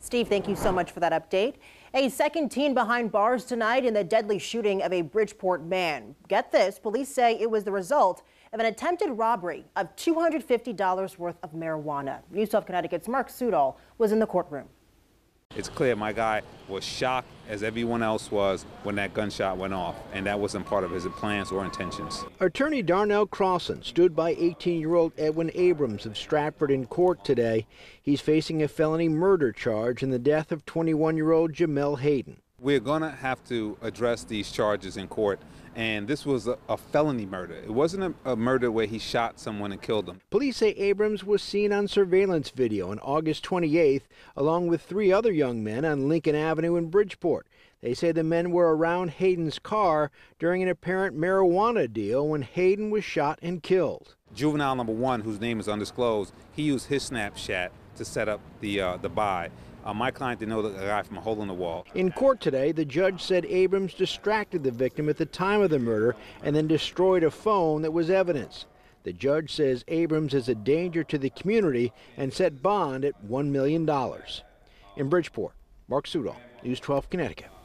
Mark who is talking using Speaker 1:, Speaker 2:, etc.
Speaker 1: Steve, thank you so much for that update. A second teen behind bars tonight in the deadly shooting of a Bridgeport man. Get this, police say it was the result of an attempted robbery of $250 worth of marijuana. New South Connecticut's Mark Sudol was in the courtroom
Speaker 2: it's clear my guy was shocked as everyone else was when that gunshot went off, and that wasn't part of his plans or intentions.
Speaker 3: Attorney Darnell Crossan stood by 18-year-old Edwin Abrams of Stratford in court today. He's facing a felony murder charge in the death of 21-year-old Jamel Hayden
Speaker 2: we're going to have to address these charges in court. And this was a, a felony murder. It wasn't a, a, murder where he shot someone and killed them.
Speaker 3: Police say Abrams was seen on surveillance video on August 28th, along with three other young men on Lincoln Avenue in Bridgeport. They say the men were around Hayden's car during an apparent marijuana deal when Hayden was shot and killed.
Speaker 2: Juvenile number one, whose name is undisclosed, he used his Snapchat to set up the, uh, the buy. Uh, my client didn't know the guy from a hole in the wall.
Speaker 3: In court today, the judge said Abrams distracted the victim at the time of the murder and then destroyed a phone that was evidence. The judge says Abrams is a danger to the community and set bond at $1 million. In Bridgeport, Mark Sudol, News 12 Connecticut.